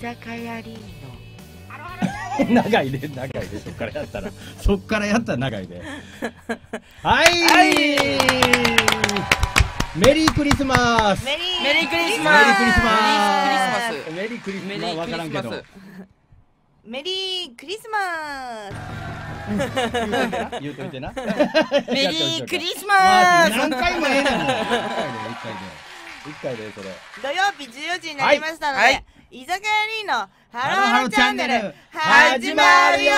居酒屋リード 長いで、ね、長いで、ね、そっからやったら そっからやったら長いで、ね、はい、はい、メリークリスマスメリークリスマスメリークリスマスメリークリスマスわからんけどメリークリスマス言うといてなメリークリスマス何回もええな 一回で一回でそれ土曜日14時になりましたので、はいはい、居酒屋リーのハロハロチャンネル始まるよ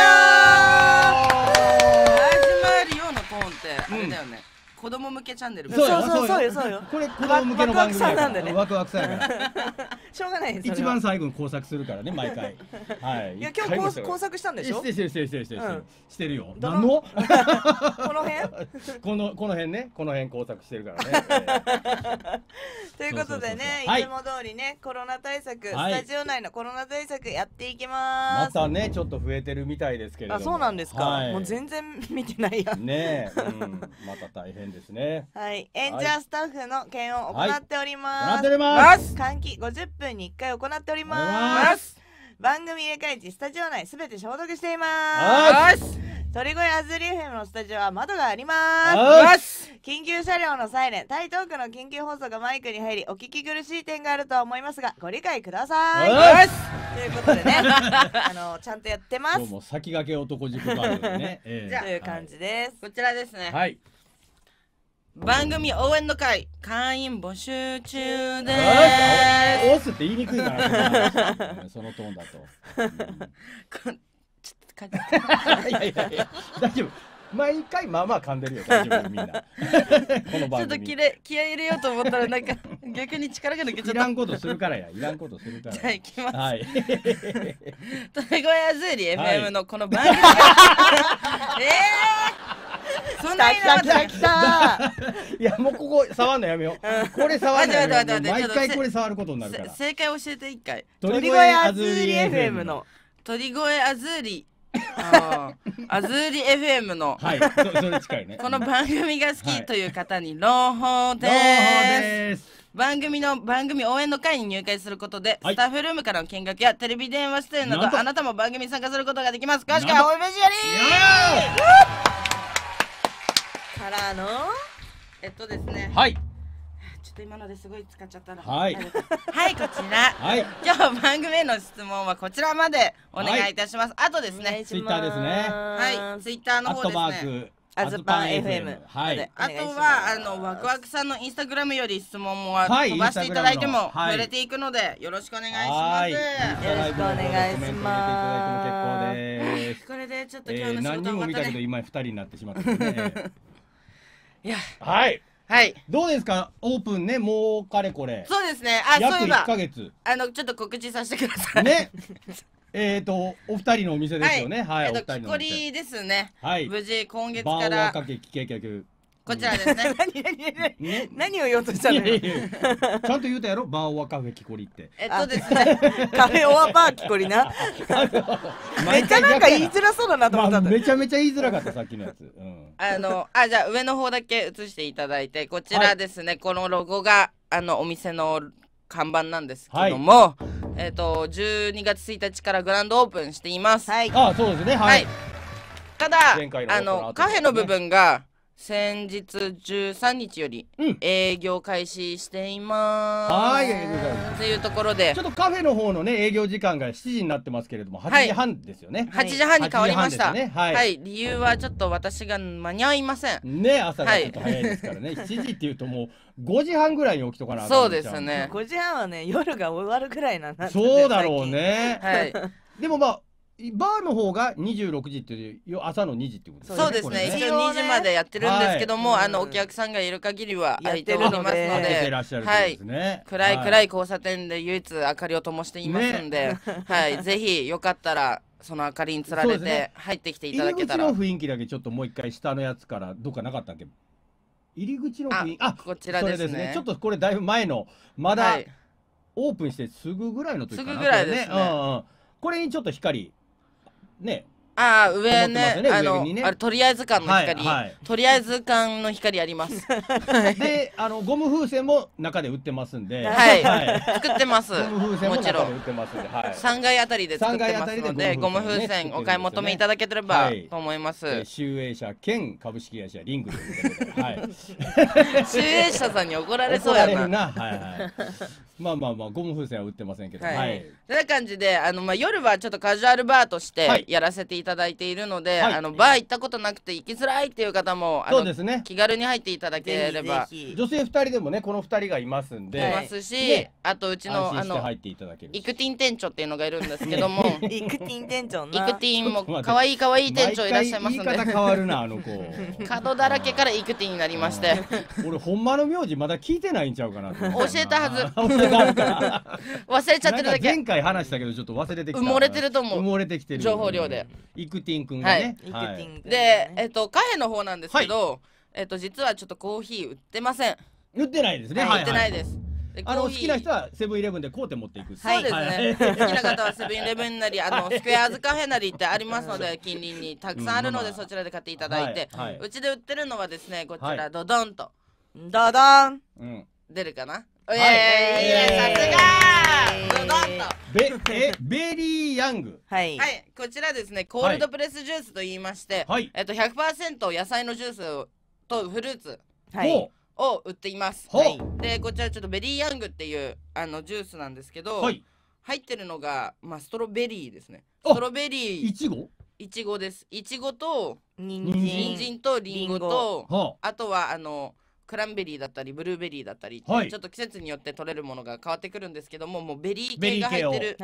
始まるよのコーンってあれだよね、うん子供向けチャンネルそうそうそうよそうよこれ子供向けの番組んでねワクワクさんやからしょうがないです一番最後に工作するからね毎回はいいや今日工作したんでしょしてしてしてしてしてしてるよ何のこの辺このこの辺ねこの辺工作してるからねということでねいつも通りねコロナ対策スタジオ内のコロナ対策やっていきますまたねちょっと増えてるみたいですけどあそうなんですかもう全然見てないやねえまた大変ですね。はい、エン演者スタッフの検温を行っております。はい、換気50分に1回行っております。番組入れ替え時、スタジオ内すべて消毒しています。鳥越アズリーフェのスタジオは窓があります緊急車両のサイレン台東区の緊急放送がマイクに入りお聞き苦しい点があるとは思いますがご理解くださいということでね あのちゃんとやってますもう先駆け男塾番組ね、えー、じゃあという感じです、こちらですねはい番組応援の会会員募集中であー押すって言いにくいな そのトーンだと、ちょっと大丈夫毎回まあまあ噛んでるよ大丈夫みんなこのちょっと気気合い入れようと思ったらなんか逆に力が抜けちゃいらんことするからやいらんことするかじゃあ行きます。はいトレゴヤズーリ m のこの番組 えそんなに来た来たいやもうここ触んのやめよう、これ触んのやめよう毎回これ触ることになるから正解教えて一回鳥越アズーリ FM の鳥越アズーリアズーリ FM の、はい、それ近いねこの番組が好きという方に朗報です番組の番組応援の会に入会することで、はい、スタッフルームからの見学やテレビ電話出演などあなたも番組に参加することができます詳しくはホームページよりからのえっとですねはいちょっと今のですごい使っちゃったらはいはいこちら、はい、今日番組への質問はこちらまでお願いいたします、はい、あとですねツイッターですねはいツイッターの方ですねアズパン FM はい、あとはあのワクワクさんのインスタグラムより質問も、はい、飛ばしていただいても触れていくのでよろしくお願いしますよろしくお願いしますこれでちょっと今日の仕事終わったね、えー、何人も見たけど今二人になってしまったねいや。はい。はい。どうですかオープンね、もうかれこれ。そうですね。あ、そういえば。ヶ月。あの、ちょっと告知させてください。ね。えっ、と、お二人のお店ですよね。はい。はい、えっ、と、木こりですね。はい。無事、今月から。バーワーかけ、きけけこちらです ね。何を言おうとしたのよ。ちゃんと言うたやろ、バーオアカフェキコリって。えっとですね、カフェオアバーキコリな。めちゃなんか言いづらそうだなと思った、めちゃめちゃ言いづらかった、さっきのやつ。あの、あ、じゃあ上の方だけ映していただいて、こちらですね、このロゴが、あの、お店の看板なんですけども、えっと、12月1日からグランドオープンしています。はい。あ、そうですね、はい。ただ、あの、カフェの部分が、先日13日より営業開始しています。はいありがとうございますというところでちょっとカフェの方のね営業時間が7時になってますけれども8時半ですよね。8時半に変わりました。ねはいはい、理由はちょっと私が間に合いません。ね朝がちょっと早いですからね、7 時っていうともう5時半ぐらいに起きとかなそうですね5時半はね夜が終わるぐらいなんだそうだろうね、はい。でもまあバーの方が26時っていう朝の2時ってことですね。そうですね。一応2時までやってるんですけども、はい、あのお客さんがいる限りは空いてるのますので、ではい、暗い暗い交差点で唯一明かりを灯していますんで、ね、はい、ぜひよかったら。その明かりにつられて入ってきていただけたら、ね、雰囲気だけちょっともう一回下のやつからどっかなかったっけ入り口の雰囲気あこちらですねちょっとこれだいぶ前のまだ、オープンしてすぐぐらいの時かなすぐぐらいですね、ねうんうん、これにちょっと光ねああ上ね、ね、あの、あれとりあえず感の光、はいはい、とりあえず感の光あります であのゴム風船も中で売ってますんで、はい、はい、作ってますもちろん売ってますんで、はい、3階あたりで作ってますのでゴム風船、お買い求めいただければと思います、はい、集英社兼株式会社リングで。いうはい、集英社さんに怒られそうやなな、はいはい、まあまあまあゴム風船は売ってまそんな感じであの、まあ、夜はちょっとカジュアルバーとしてやらせていいただいているので、はい、あのバー行ったことなくて行きづらいっていう方もそうですね気軽に入っていただければ女性2人でもねこの2人がいますんで、い、ますし、ね、あとうちのあの入っていただけるイクティン店長っていうのがいるんですけども、ね、イクティン店長イクティンもかわいいかわいい店長いらっしゃいますので言い変わるなあの子角だらけからイクティンになりまして俺ほんまの名字まだ聞いてないんちゃうかな教えたはず 忘れちゃってるだけ前回話したけどちょっと忘れて埋もれてると思う埋もれてきてる情報量で、イクティン君がね。はい、で、えっと、カフェの方なんですけど、えっと、実はちょっとコーヒー売ってません。売ってないですね。売ってないです。あの好きな人はセブンイレブンでコーテ持っていくそうですね、好きな方はセブンイレブンなりあの スクエアーズカフェなりってありますので 近隣にたくさんあるのでそちらで買っていただいて、うちで売ってるのはですねこちらドドンと、ドドン、出るかなはい、えさすがベえベリーヤング、はい、はい、こちらですねコールドプレスジュースと言いまして、はい、えっと100%野菜のジュースとフルーツ、はい、を売っています、はい、でこちらちょっとベリーヤングっていうあのジュースなんですけど、はい、入ってるのが、まあ、ストロベリーですねストロベリーいちごいちごですいちごとじんとりんごとあとはあのクランベリーだったりブルーベリーだったり、はいちょっと季節によって取れるものが変わってくるんですけどももうベリー系が入ってる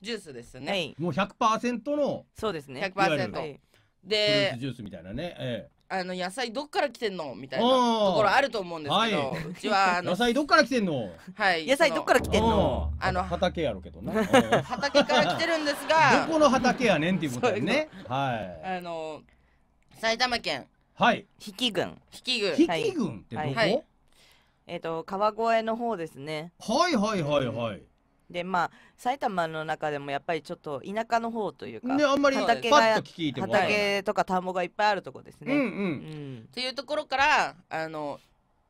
ジュースですねもう100%のそうですね100%、はいーでジュースみたいなね、えあの野菜どっから来てんのみたいなところあると思うんですけど、はいうちはあ野菜どっから来てんのはい、野菜どっから来てんのあの畑やろうけどな 畑から来てるんですがこの畑やねんっていうことねはいあの埼玉県はい比企郡比企郡比はい企郡ってどこ、ははいえっ、と川越の方ですねはいはいはいはいでまあ埼玉の中でもやっぱりちょっと田舎の方というか、ねあんまりパッ畑と聞いてもか畑とか田んぼがいっぱいあるとこですね。うんうね、うんんというところからあの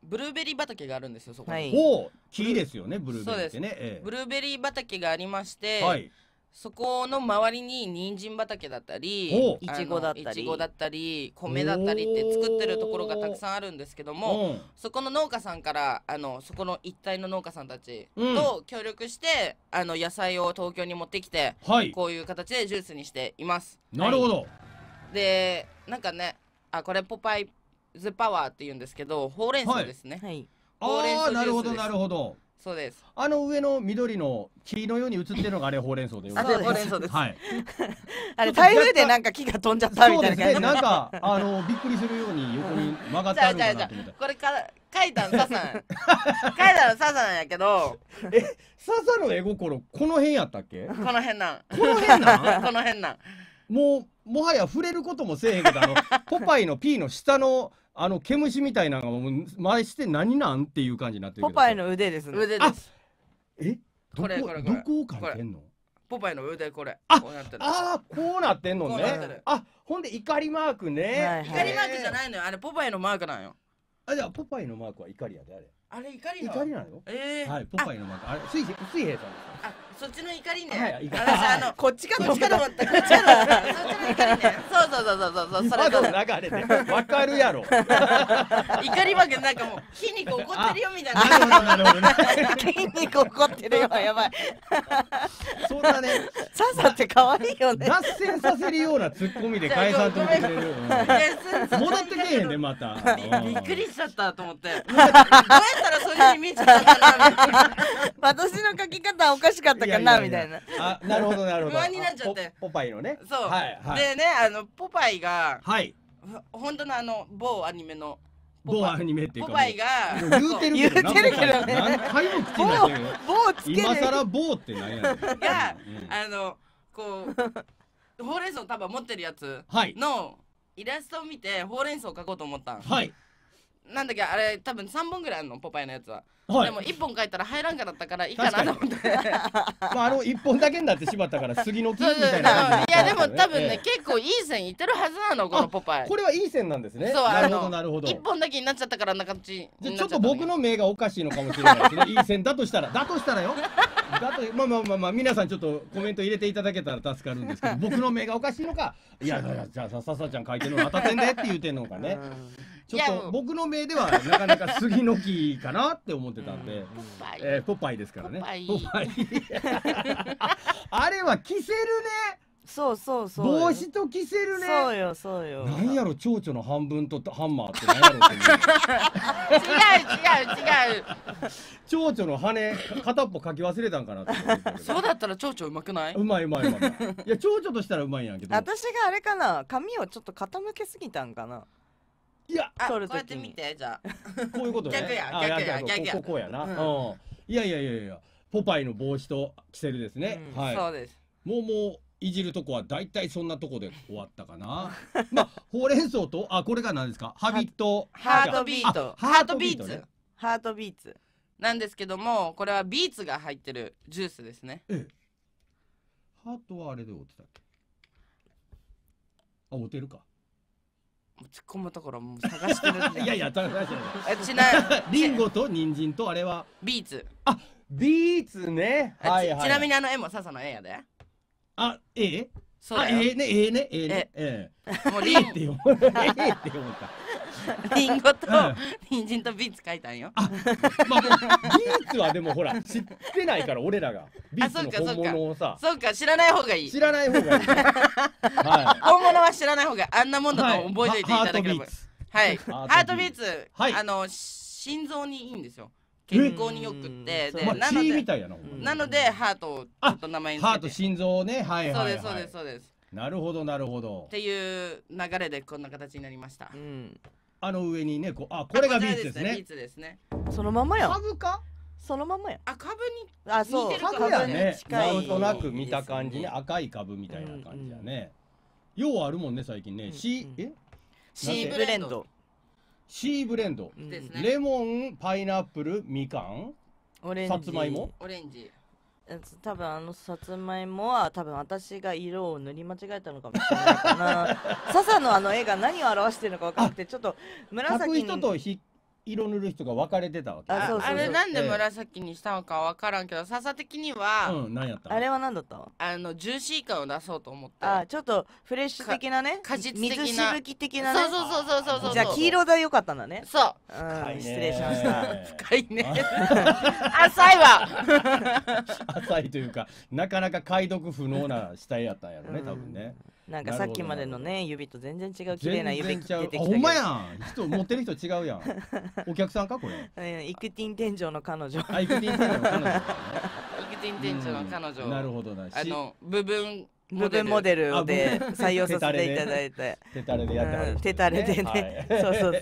ブルーベリー畑があるんですよそこに、はいほう木ですよねブルーベリーってねええブルーベリー畑がありまして、はいそこの周りに人参畑だったりいちごだったりいちごだったり米だったりって作ってるところがたくさんあるんですけどもそこの農家さんからあのそこの一帯の農家さんたちと協力して、うん、あの野菜を東京に持ってきて、はい、こういう形でジュースにしています。なるほど、はい、でなんかねあこれ「ポパイズパワー」って言うんですけどほうれん草ですね。はい、はい、ああなるほどなるほど。そうです。あの上の緑の木のように映ってるのがあれほうれん草で。あれほうれん草です。はい。あれ台風でなんか木が飛んじゃったみたいな感じ。ね、なんかあのびっくりするように横に曲がってあるかなこれから書いたのささん。書いたのささなんやけど。え、ささの絵心この辺やったっけ？この辺なん。この辺なん。この辺なん。もうもはや触れることもせえへんけどあのポパイの P の下のあの毛虫みたいなのがもう前して何なんっていう感じになってるポパイの腕ですね腕ですえどこれこれどこをかいんのポパイの腕これあこうなってあこうなってんのねあほんで怒りマークね、はいはい、怒りマークじゃないのよあれポパイのマークなんよあじゃあポパイのマークは怒りやであれあれ怒りの怒りなのよ。ええー。はい、ポパイの漫画。あれ、水平、水平さんですあ、そっちの怒りね。はい、怒り。あの、こっちか、こっちかと思った。こっちかと思った。そっちの怒りね。そうそうそうそうそう、それの流れで、わかるやろ。怒りわけ、なんかもう、筋肉怒ってるよみたいな。なるほど、なるほど筋肉怒ってるよ、やばい。そんなね。さっさって可愛いよね。脱線させるような突っ込みで解散と思てくれる。戻ってけえへんね、また。びっくりしちゃったと思って ったらそれに見イメージだったな 私の書き方はおかしかったかなみたいなあなるほどなるほど不安になっちゃってポパイのねそう、はいはい、でねあのポパイがはい本当のあの某アニメの某アニメっていうかポパイが言うてるけどね何回も口に出してるよ某つけ今更某って何やねんが、あのこうほうれん草束持ってるやつの、はいイラストを見てほうれん草を描こうと思ったはいなんだっけあれ多分3本ぐらいあるのポパイのやつは、はい、でも1本書いたら入らんかだったからいいかなと思って まああの1本だけになってしまったから杉の木みたいな、ね、いやでも多分ね、え結構いい線いってるはずなのこのポパイこれはいい線なんですねそうなるほどなるほど1本だけになっちゃったからなかちちょっと僕の目がおかしいのかもしれないですねいい線だとしたらだとしたらよだとまあまあまあまあ皆さんちょっとコメント入れていただけたら助かるんですけど僕の目がおかしいのかいやいやじゃあささちゃん書いてるの当たってんでって言うてんのかねちょっと僕の目ではなかなか杉の木かなって思ってたんで、うん、えー、ポパイですからねポパイ あれは着せるねそうそうそう帽子と着せるねそうよそうよなんやろ蝶々の半分とハンマーって何やろ 違う違う違う蝶々の羽片っぽかき忘れたんかなってそうだったら蝶々うまくないうまいうまいうまいいや蝶々としたらうまいんやけど 私があれかな髪をちょっと傾けすぎたんかないやあこうやって見てじゃあこういうことね逆やあ逆や逆やここやな、うん、いやいやいやいやポパイの帽子と着せるですね、うん、はいそうですもうもういじるとこは大体そんなとこで終わったかな まあほうれん草とあこれが何ですかハビットハートビートハートビーツ、ハートビーツなんですけどもこれはビーツが入ってるジュースですねええハートはあれで折ってたっけあってるか突っ込むところもう探してるん いやいや、ただ、ちなリンゴと人参とあれは。ビーツ。あ、ビーツね。あはいはいち、なみにあの絵も笹の絵やで。あ、絵。そうだよ。ええね、ええね、ええね。ええ。もうリ って読む。ええって読むか。リンゴと人参とビーツ書いたんよ。あ、まあ、ビーツはでもほら知ってないから俺らが ビーツの本物をさ、そうか知らない方がいい。知らない方がいい。はい、本物は知らない方があんなもんだと覚えていていただければ。はい。ハートビーツ、はい、あの心臓にいいんですよ。健康によくってで、なのでなのでハートをちょっと名前にハート心臓ねはい、そうですそうですそうですなるほどなるほどっていう流れでこんな形になりました、うんあの上にねこうあこれがビーツですねビーツですねそのままや株かそのままやあ株にあそう株やねなんとなく見た感じに赤い株みたいな感じやね、ようあるもんね最近ね、うん、C え C ブレンドシーブレンド、レモンパイナップルみかんさつまいもオレンジ多分あのさつまいもは多分私が色を塗り間違えたのかもしれないかな 笹のあの絵が何を表してるのか分かんなくてちょっと紫に色塗る人が分かれてたわけあそうそうあれなんで紫にしたのか分からんけど笹的には、うん、何やったあれは何だったあのジューシー感を出そうと思ってあちょっとフレッシュ的なね果実的な水しぶき的なねそうそうそうそうそうじゃあ黄色でよかったんだねそう、失礼しました深いね 浅いわ浅いというかなかなか解読不能な死体やったんやろね多分ね、うんなんかさっきまでのね指と全然違う綺麗な指出てきたほんまやん人持ってる人違うやん お客さんかこれイクティン天井の彼女あイクティン天井の彼女、ね、イクテなるほどなあの部分部分モデルで採用させていただいて手たれでやってはる、手たれでね、そうそう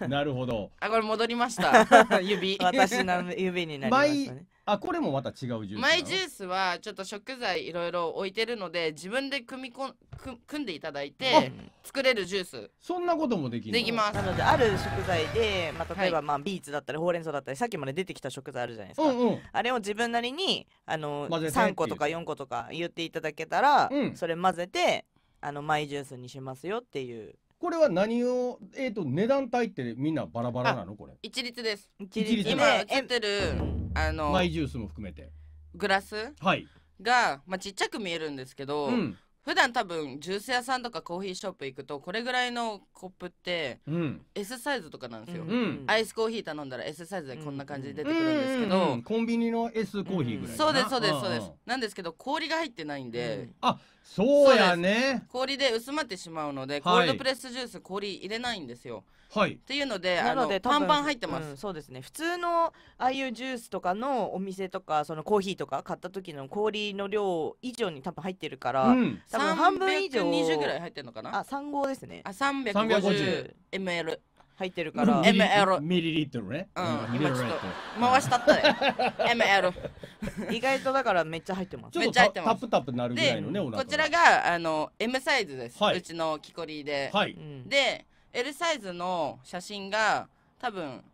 そう なるほどあこれ戻りました 指私の指になりましたねあこれもまた違うジュースマイジュースはちょっと食材いろいろ置いてるので自分で組みこんく組んでいただいて作れるジュースそんなこともできるできますなのである食材で、まあ、例えば、まあ、ビーツだったりほうれん草だったりさっきまで出てきた食材あるじゃないですか、うんうん、あれを自分なりにあの3個とか4個とか言っていただけたら、うん、それ混ぜてあのマイジュースにしますよっていうこれは何を、えっ、ー、と、値段帯ってみんなバラバラなのこれ。一律です。一律今映ってる、あの。マイジュースも含めて。グラスはい。が、まあ、ちっちゃく見えるんですけど、うん、普段多分ジュース屋さんとかコーヒーショップ行くとこれぐらいのコップって、うん、S サイズとかなんですよ、うん、アイスコーヒー頼んだら S サイズでこんな感じで出てくるんですけど、うんうんうん、コンビニの S コーヒーぐらい、そうですそうですそうですなんですけど氷が入ってないんで、あそうやね氷で薄まってしまうので、コールドプレスジュース氷入れないんですよ。はい、っていうのでなのでパンパン入ってます、うん、そうですね普通のああいうジュースとかのお店とかそのコーヒーとか買った時の氷の量以上に多分入ってるから、うん、多分半分以上20ぐらい入ってるのかなあ3号ですねあ 350ml 入ってるから ML ミリリットルね、うん、今ちょっと回したったよ ML 意外とだからめっちゃ入ってますめっちゃ入ってますタプタプなるぐらいのねこちらがあの M サイズです、はい、うちの木こりで、はい、で L サイズの写真が多分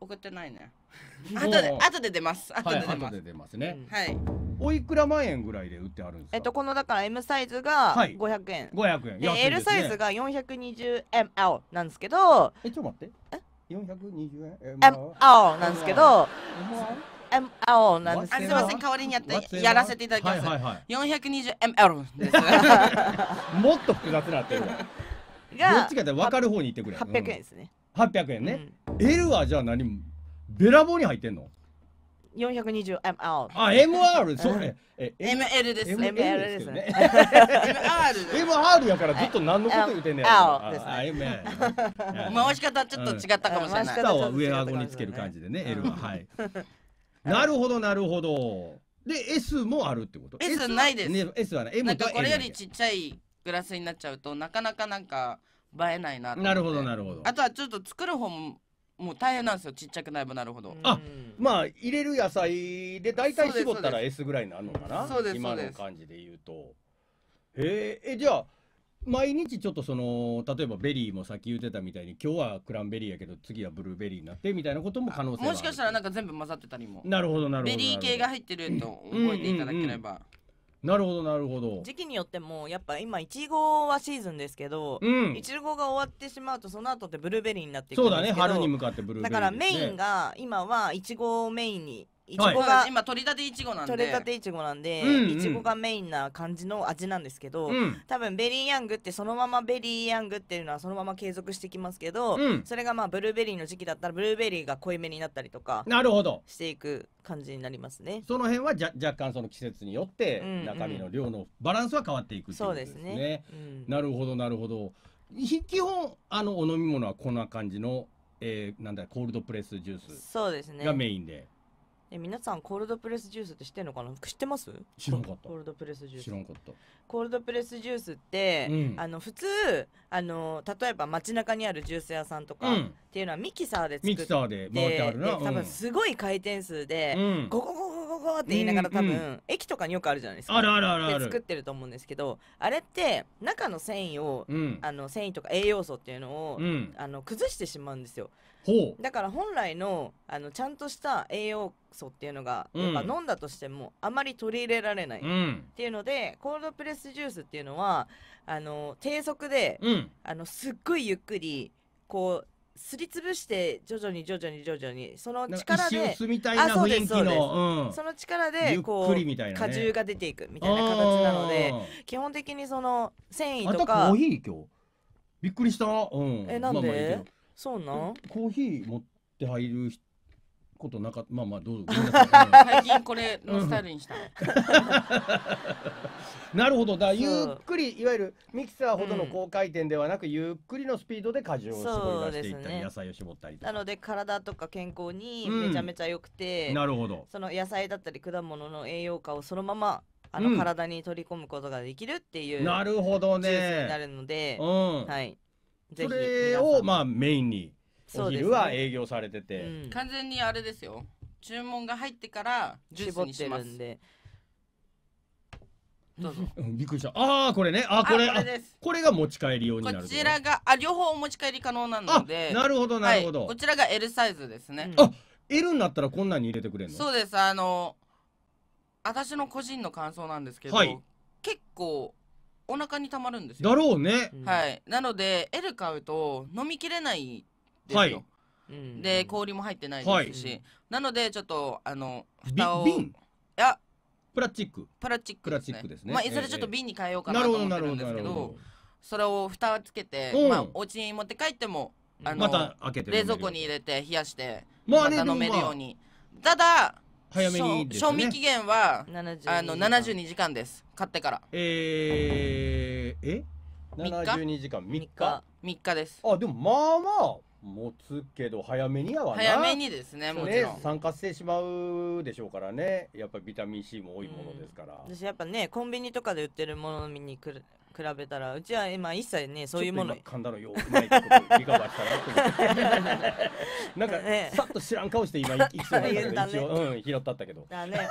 送ってないね後で後で出ます後で出ます、はい、で出ますね、はい、おいくら万円ぐらいで売ってあるんですえっとこのだから M サイズが500円、はい、500円でで、ね、L サイズが 420ml なんですけどえちょっと待ってえ420円 ML なんですけど ML なんですけどすみません代わりにやってやらせていただきます、はいはいはい、420ml です もっと複雑なってるがどっちかって分かる方に行ってくれ800円ですね、八百800円ね、うん、L はじゃあ何ベラボーに入ってんの 420ml あ、MR! そうね。え ML です。ML ですね。MR やからずっと何のこと言うてんねや。L です ML。回 し方ちょっと違ったかもしれない。下を上顎につける感じでね、L は。はい。なるほど、なるほど。で、S もあるってこと ?S ないです。ね、S はない。なんこれよりちっちゃいグラスになっちゃうとなかなかなんか映えないななるほど、なるほど。あとはちょっと作る方ももう大変なんですよちっちゃくなればなるほどあまあ入れる野菜で大体絞ったら S ぐらいになるのかなそうです今の感じで言うとへえじゃあ毎日ちょっとその例えばベリーもさっき言ってたみたいに今日はクランベリーやけど次はブルーベリーになってみたいなことも可能性もしかしたらなんか全部混ざってたりもなるほどなるほどベリー系が入ってると覚えていただければ、うんうんうんなるほどなるほど時期によってもやっぱ今いちごはシーズンですけどいちごが終わってしまうとその後ってブルーベリーになっていくんですけどそうだね春に向かってブルーベリー、ね、だからメインが今はいちごをメインにいちごが今取り立ていちごなんで取れたていちごなんで、うんうんいちごがメインな感じの味なんですけど、うん多分ベリーヤングってそのままベリーヤングっていうのはそのまま継続してきますけど、うんそれがまあブルーベリーの時期だったらブルーベリーが濃いめになったりとかなるほどしていく感じになりますね。その辺はじゃ若干その季節によって中身の量のバランスは変わっていくっていそうですね。うんなるほどなるほど基本あのお飲み物はこんな感じの、えー、なんだコールドプレスジュースそうですね。がメインで、え皆さんコールドプレスジュースって知ってるのかな知ってます知らんかったコールドプレスジュース知らんかったコールドプレスジュースって、うん、あの普通あの例えば街中にあるジュース屋さんとか、っていうのはミキサーで作ってミキサーで回ってあるな、多分すごい回転数で、うん、ゴゴゴゴゴゴって言いながら多分、駅とかによくあるじゃないですかあるあるあるある作ってると思うんですけどあれって中の繊維を、あの繊維とか栄養素っていうのを、あの崩してしまうんですよだから本来のあのちゃんとした栄養素っていうのが、やっぱ飲んだとしてもあまり取り入れられないっていうので、うん、コールドプレスジュースっていうのはあの低速で、うん、あのすっごいゆっくりこうすりつぶして徐々に徐々に徐々にその力であその力でこう、ね、果汁が出ていくみたいな形なので基本的にその繊維とかびっくりした、うん、えなんで、まあまあそうなんコーヒー持って入ることなかまあまあどうぞ な最近これのスタイルにしたなるほどだゆっくりいわゆるミキサーほどの高回転ではなく、ゆっくりのスピードで果汁を絞り出していったり、そうですね野菜を絞ったりなので体とか健康にめちゃめちゃ良くて、なるほどその野菜だったり果物の栄養価をそのままあの体に取り込むことができるっていう、なるほどねになるので、うん、はいそれをまあメインにお昼は営業されてて、ねうん、完全にあれですよ注文が入ってからジュースにしますどうぞ、うん、びっくりしたああこれねあこれあこれが持ち帰り用になるこちらがあ両方お持ち帰り可能なのでなるほどなるほど、はい、こちらが L サイズですね、うん、あ L になったらこんなに入れてくれるのそうですあの私の個人の感想なんですけど、はい、結構お腹にたまるんですよだろうねはいなので L 買うと飲みきれないですよ、はいで氷も入ってないですし、はい、なのでちょっとあの蓋を瓶いやプラスチックプラスチックですねですね、まあ、いずれちょっと瓶に変えようかなと思ってるんですけどそれを蓋をつけて、まあ、お家に持って帰ってもあの、ま、冷蔵庫に入れて冷やしてまた飲めるように、ただ早めに、ね、賞味期限は時あの72時間です買ってからえー、え72時間3日3日ですあでもまあまあ持つけど早めにやわな早めにですねもちろん、ね、酸化してしまうでしょうからねやっぱビタミン C も多いものですから、うん、私やっぱねコンビニとかで売ってるものに来る比べたらうちは今一切ねそういうもの神のよいことリカバーしたなってなんか、ね、さっと知らん顔して今生きなけどね、うん拾ったったけどだね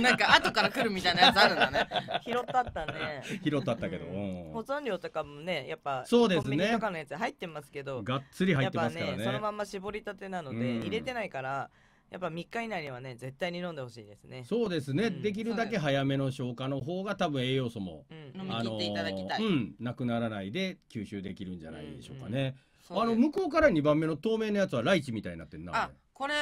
なんか後から来るみたいなやつあるんだね 拾ったったね拾ったったけど、うん、保存料とかもねやっぱそうですねとかのやつ入ってますけどがっつり入ってますからね、ね、そのまま絞りたてなので、うん、入れてないから、やっぱ3日以内にはね、絶対に飲んでほしいですね。そうですね、うん、できるだけ早めの消化の方が多分栄養素も、うん、飲み切っていただきたい、うん、なくならないで吸収できるんじゃないでしょうかね。うんうん、あの向こうから2番目の透明のやつはライチみたいになってんな。あこれ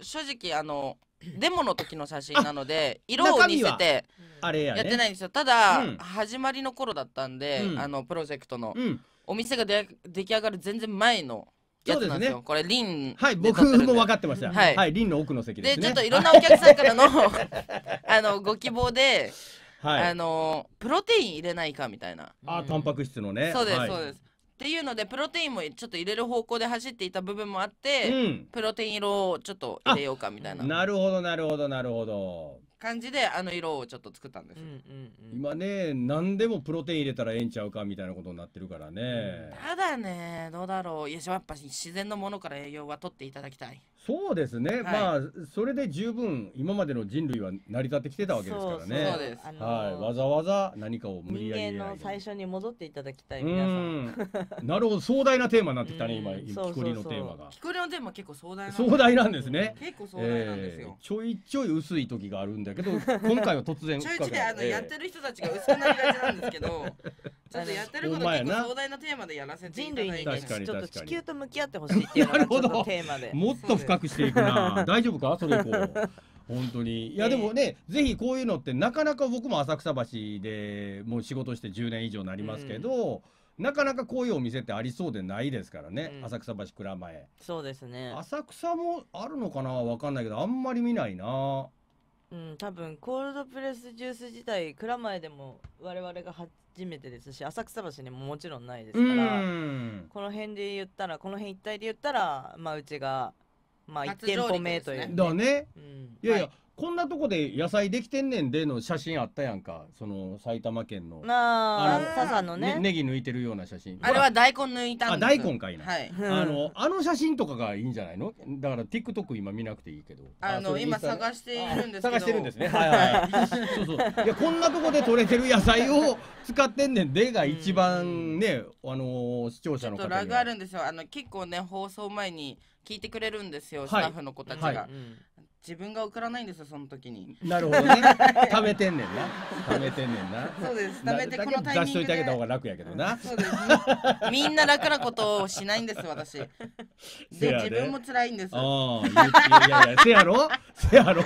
正直あの デモの時の写真なので色を見せてやってないんですよ、ただ、うん、始まりの頃だったんで、うん、あのプロジェクトの、うん、お店がで出来上がる全然前のやつなんですよ。すね、これリン、はい、僕も分かってました。はい、はい、リンの奥の席ですね。で、ちょっといろんなお客さんからの あのご希望で、はい、あのプロテイン入れないかみたいな。あ、タンパク質のね。そうです、そうです。っていうのでプロテインもちょっと入れる方向で走っていた部分もあって、うん、プロテイン色をちょっと入れようかみたいななるほどなるほどなるほど感じであの色をちょっと作ったんです、うんうんうん、今ね何でもプロテイン入れたらええんちゃうかみたいなことになってるからね、うん、ただねどうだろういややっぱ自然のものから栄養は取っていただきたいそうですね、はい、まあそれで十分今までの人類は成り立ってきてたわけですからねそうです、あのー、はいわざわざ何かを無理やり人間の最初に戻っていただきたい皆さん なるほど壮大なテーマになってきたね、今木こりのテーマが木こりのテーマ結構壮大壮大なんですね結構壮大なんですよ、ちょいちょい薄い時があるんだけど 今回は突然ちょいちょいあの、やってる人たちが薄くなりがちなんですけど ちょっとやってること結構壮大なテーマでやらせて人類にねちょっと地球と向き合ってほしいっていうなるほどテーマでもっと深くしていくな大丈夫かそれ以降本当にいやでもね、えー、ぜひこういうのってなかなか僕も浅草橋でもう仕事して10年以上になりますけど、なかなかこういうお店ってありそうでないですからね、うん浅草橋蔵前そうですね浅草もあるのかなわかんないけどあんまり見ないなうん多分コールドプレスジュース自体蔵前でも我々が初めてですし浅草橋にももちろんないですからんこの辺で言ったらこの辺一帯で言ったらまあうちがまあ1店舗目という、だねうんいやいや、はいこんなとこで野菜できてんねんでの写真あったやんかその埼玉県のああの笹のねねネギ抜いてるような写真あれは大根抜いたんです大根かいな、はいあのあの写真とかがいいんじゃないのだから TikTok 今見なくていいけどあの今探しているんですけど探してるんですねはいはい そうそういやこんなとこで取れてる野菜を使ってんねんでが一番ね、あの視聴者のっ方にはラグあるんですよあの結構ね放送前に聞いてくれるんですよ、はいスタッフの子たちが、はいうん自分が送らないんですよその時になるほどね 貯めてんねんな貯めてんねんなそうです貯めてこのタイミングで出しといてあげた方が楽やけどなそうですみんな楽なことをしないんです私 でで自分も辛いんですああいやいやせやろせやろ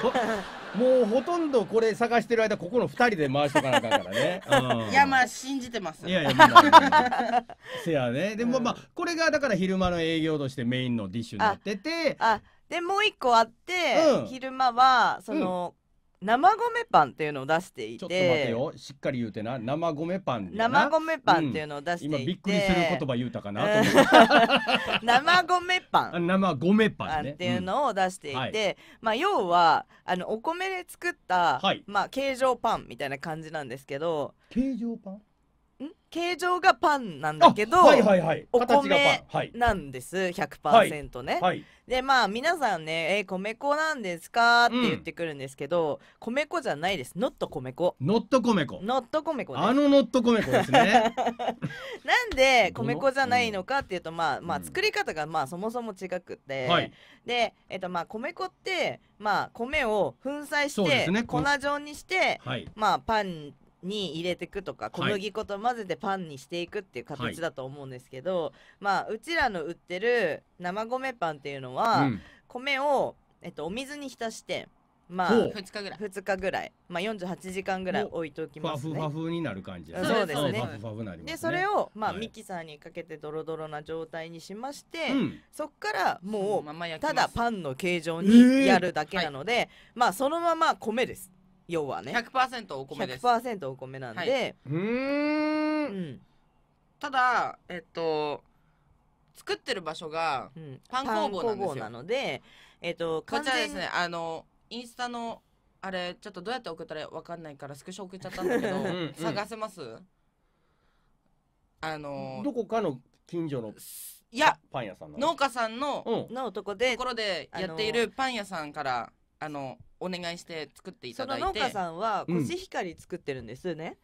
もうほとんどこれ探してる間ここの二人で回しとかなあかんからね、うんいやまあ信じてますいやいやみんせやねでもまあこれがだから昼間の営業としてメインのディッシュになっててあでもう一個あって、うん、昼間はその、うん、生米パンっていうのを出していてちょっと待てよしっかり言うてな生米パン生米パンっていうのを出していて、うん、今びっくりする言葉言うたかなと思って生米パン生米パン、ね、っていうのを出していて、はい、まあ要はあのお米で作った、はい、まあ形状パンみたいな感じなんですけど形状パン形状がパンなんだけど、はいはいはい、お米なんです、はい、100%ね、はいでまあ皆さんね「えー、米粉なんですか?」って言ってくるんですけど、うん、米粉じゃないですノット米粉ノット米粉ノット米粉あのノット米粉ですね なんで米粉じゃないのかっていうとまあまあ作り方がまあそもそも違くて、うん、でえっ、ー、とまあ米粉ってまあ米を粉砕して粉状にして、ね、まあパンに入れていくとか小麦粉と混ぜてパンにしていくっていう形だと思うんですけど、はい、まあうちらの売ってる生米パンっていうのは、うん、米を、えっと、お水に浸してまあ2日ぐらい2日ぐらい、まあ、48時間ぐらい置いておきます、ね、ファフファフになる感じそうですね、でそれを、まあ、はい、ミキサーにかけてドロドロな状態にしまして、うん、そっからもうただパンの形状にやるだけなので、えーはい、まあそのまま米です要はね100%お米です100%お米なんで、はい、うんうんただえっと作ってる場所がパン工房なんですよ、なのでえっとこちらですねあのインスタのあれちょっとどうやって送ったらわかんないからスクショ送っちゃったんだけど探せますあのどこかの近所のいやパン屋さんの農家さんの、うん、のでところでやっているパン屋さんからあのお願いして作っていただいてその農家さんはコシヒカリ作ってるんですね、はい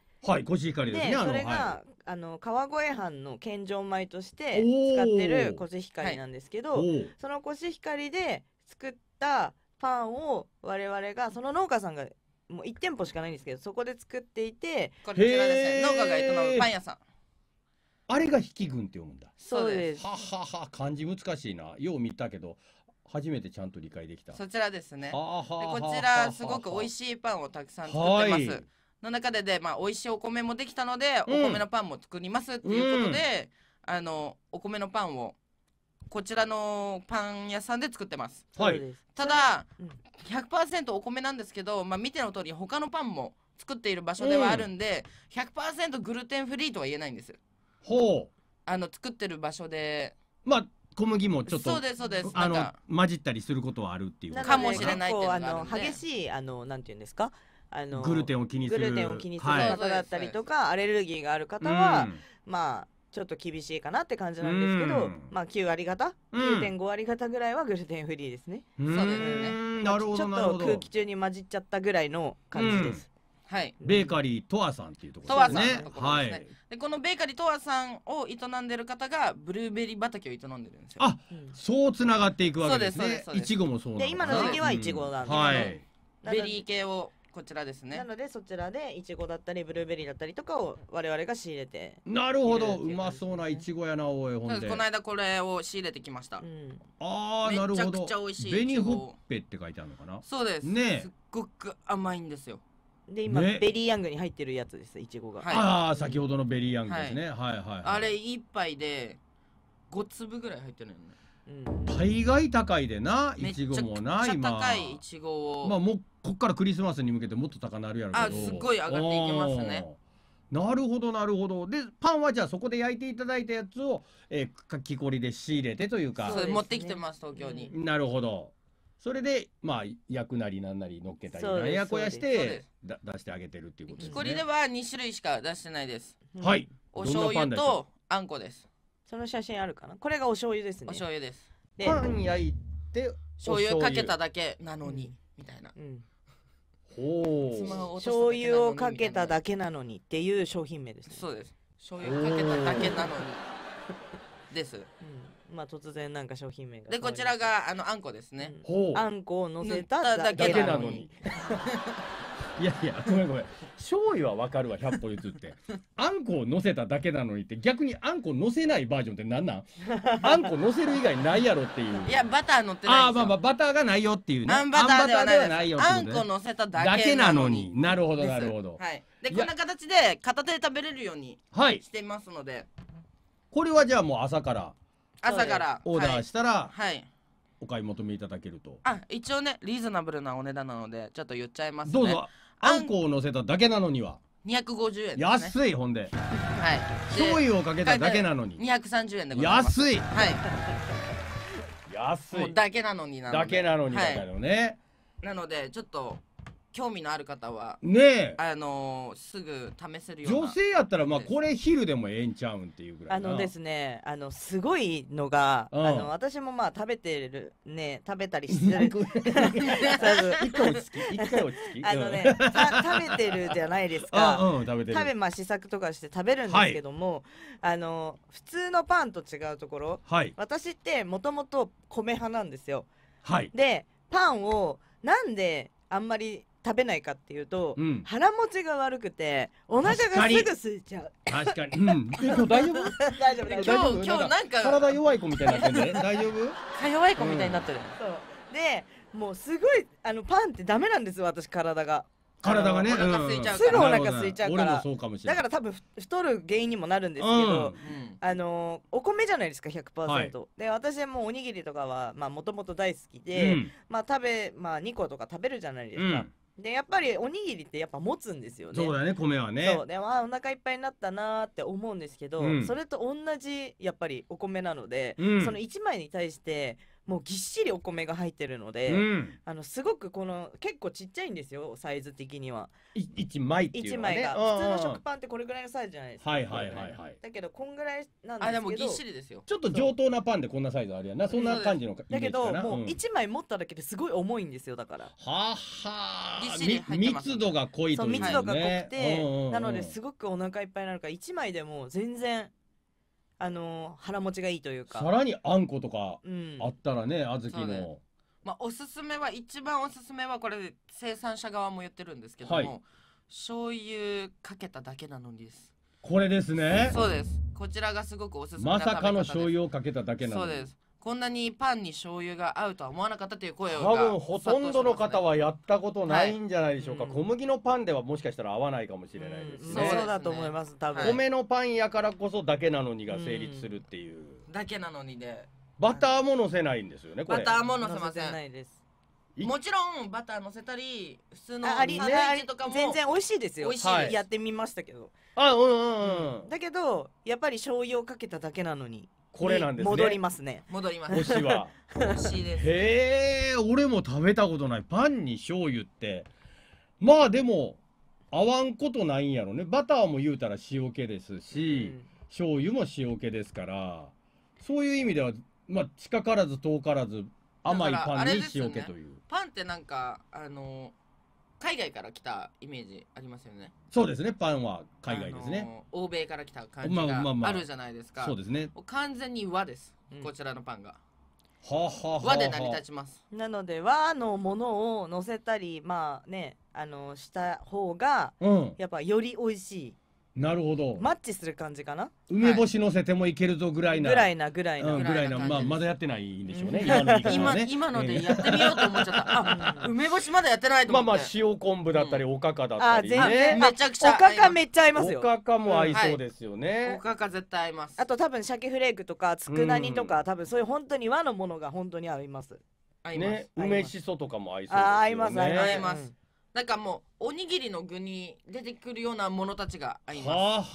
コシヒカリですねでそれが、はい、あの川越藩の献上米として使ってるコシヒカリなんですけど、はい、そのコシヒカリで作ったパンを我々がその農家さんがもう1店舗しかないんですけどそこで作っていてこちらですね農家が営むパン屋さんあれが引き群って読むんだそうですははは漢字難しいなよう見たけど初めてちゃんと理解できたそちらですねでこちらすごく美味しいパンをたくさん作ってます、はい、の中でで、まあ、美味しいお米もできたので、うん、お米のパンも作りますっていうことで、うん、あのお米のパンをこちらのパン屋さんで作ってます、はい、ただ100%お米なんですけど、まあ、見ての通り他のパンも作っている場所ではあるんで、うん、100%グルテンフリーとは言えないんですほうあの作ってる場所でまあ小麦もちょっとそうですそうですあの混じったりすることはあるっていうかもしれないってあの激しいあのなんていうんですかあのグルテンを気にする方だったりとか、アレルギーがある方は、まあちょっと厳しいかなって感じなんですけど、まあ9割方、九点五割方ぐらいはグルテンフリーですね。そうですね。なるほどちょっと空気中に混じっちゃったぐらいの感じです。はい、ベーカリーとわさんっていうところですね。とわさん、ね、はい。でこのベーカリーとわさんを営んでる方がブルーベリー畑を営んでるんですよ。あ、そうつながっていくわけですね。いちごもそうなんで、今の時期はいちごなんで、うん、はい。ベリー系をこちらですねなのでそちらでいちごだったりブルーベリーだったりとかを我々が仕入れてなるほどうまそうないちごやなおいほんでこの間これを仕入れてきました、うん、ああなるほどめちゃくちゃ美味しい紅ほっぺって書いてあるのかなそうですねすっごく甘いんですよで今、ねベリーヤングに入ってるやつですいちごが、はいああ先ほどのベリーヤングですね、はい、はいはいあれ一杯で5粒ぐらい入ってるよねうん、大概高いでないちごもなめっち高いイチゴを、まあもうこっからクリスマスに向けてもっと高なるやろけどあすっごい上がっていきますねなるほどなるほどでパンはじゃあそこで焼いていただいたやつを、えーかき氷で仕入れてというかそうです持ってきてます東京になるほどそれでまあ焼くなりなんなり乗っけたりそうですなんやこやしてだ出してあげてるっていうことです木こりでは二種類しか出してないです。はいお醤油とあんこです。その写真あるかなこれがお醤油ですねお醤油です。で、パン焼いて醤油かけただけなのにみたいな。うん、ほう醤油をかけただけ。けなのにっていう商品名ですねそうです。醤油かけただけなのに。です。うんまあ、突然なんか商品名がでこちらがあのあんこですね、あんこを乗せただけなのに いやいやごめんごめん醤油はわかるわ100歩譲って あんこを乗せただけなのにって逆にあんこ乗せないバージョンってなんなん あんこ乗せる以外ないやろっていういやバター乗ってないああまあまあバターがないよっていうねあんバターではないよ、ね、あんこ乗せただけなのになるほどなるほどはいでこんな形で片手で食べれるようにしていますのでこれはじゃあもう朝から朝からオーダーしたら、はい、お買い求めいただけるとあ一応ねリーズナブルなお値段なのでちょっと言っちゃいますねどうぞあんこを乗せただけなのには250円、ね、安いほんではい醤油をかけただけなのに230円でございます安いはい安いだけなのになのでだけなのにだけね、はい、なのでちょっと興味のある方はねあのすぐ試せるような女性やったらまあこれ昼でもええんちゃうんっていうぐらいあのですねあのすごいのが、うん、あの私もまあ食べてるね食べたりしてる一 一回落ち着きあのね、食べてるじゃないですか、うん、食べてる食べまあ試作とかして食べるんですけども、はい、あの普通のパンと違うところ、はい、私ってもともと米派なんですよ、はい、でパンをなんであんまり食べないかっていうと、うん、腹持ちが悪くてお腹がすぐ空いちゃう確かに、うん、大丈夫 大丈夫今日今日なんか体弱い子みたいになってる 大丈夫か弱い子みたいになってる、うん、そうでもうすごいあのパンってダメなんです私体が体がね、すぐお腹すいちゃうから、ね、だから多分太る原因にもなるんですけど、うん、あのお米じゃないですか100%、はい、で私はもうおにぎりとかはもともと大好きで、うん、まあ食べまあ2個とか食べるじゃないですか、うん、でやっぱりおにぎりってやっぱ持つんですよねそうだね米はねそうでまあお腹いっぱいになったなーって思うんですけど、うんそれと同じやっぱりお米なので、うんその1枚に対してもうぎっしりお米が入ってるので、うん、あのすごくこの結構ちっちゃいんですよサイズ的には1枚っていうのは、ね、枚が普通の食パンってこれぐらいのサイズじゃないですかはいはいはいはいだけどこんぐらいなんですけどあでもぎっしりですよちょっと上等なパンでこんなサイズあるやなそんな感じのだけどもう1枚持っただけですごい重いんですよだからはあ、はあ密度が濃いという、ね、密度が濃くて、はい、なのですごくお腹いっぱいになるから1枚でも全然あの腹持ちがいいというかさらにあんことかあったらね、小豆そのねまあ、おすすめは一番おすすめはこれ生産者側も言ってるんですけども、はい醤油かけただけなのにですこれですねそうですこちらがすごくおすすめなま食べさかの醤油をかけただけなのそうですこんなにパンに醤油が合うとは思わなかったという声を多分ほとんどの方はやったことないんじゃないでしょうか、はいうん、小麦のパンではもしかしたら合わないかもしれないですね、うん、そうだと思います多分、米のパンやからこそだけなのにが成立するっていう、うん、だけなのにでバターものせないんですよねバターものせませんないですもちろんバターのせたり普通のサンとかも全然美味しいですよ美味しい、はい、やってみましたけどあうんうんうん、だけどやっぱり醤油をかけただけなのにこれなんですね戻りますね戻ります推しは推し ですへえ俺も食べたことないパンに醤油ってまあでも合わんことないんやろねバターも言うたら塩気ですし、うん、醤油も塩気ですからそういう意味ではまあ近からず遠からず甘いパンに塩気という、ね、パンってなんかあのー海外から来たイメージありますよねそうですねパンは海外ですね、あのー、欧米から来た感じがあるじゃないですか、まあまあまあ、そうですね完全に和です、うん、こちらのパンがはあ、はあ、和で成り立ちますなので和のものを乗せたりまあねあのした方が、うん、やっぱより美味しいなるほどマッチする感じかな梅干し乗せてもいけるぞぐらいな、ぐらいなぐらいな、うんぐらいなまあまだやってないんでしょうね、今の言今今のでやってみようと思っちゃった あ梅干しまだやってないとま思あってまあ塩昆布だったりおかかだったりね、あ全然めちゃくちゃおかかめっちゃ合いますよおかかも合いそうですよねお、かか絶対合いますあと多分鮭フレークとか佃煮とか、多分そういう本当に和のものが本当に合いますね梅しそとかも合いそうですよねあ合います合います合いますなんかもうおにぎりの具に出てくるようなものたちが合いますはあは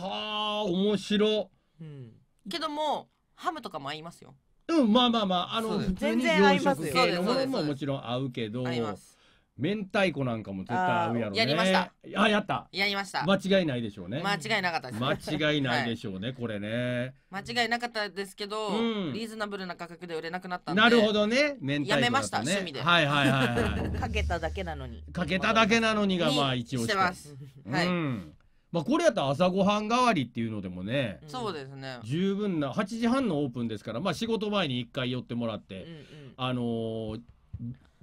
あ面白、うん、けどもハムとかも合いますようんまあまあまああの普通に洋食系のものももちろん合うけど合います明太子なんかも絶対合うやろねやりましたあやったやりました間違いないでしょうね間違いなかったです間違いないでしょうね、はい、これね間違いなかったですけど、うん、リーズナブルな価格で売れなくなったなるほどね明太子、ね、やめました趣味ではいはいはい、は い、かけただけなのにかけただけなのにがまあ一応してます、はい、うんまあ、これやったら朝ごはん代わりっていうのでもね、そうですね十分な8時半のオープンですから、まあ、仕事前に一回寄ってもらって、うんうん、あのー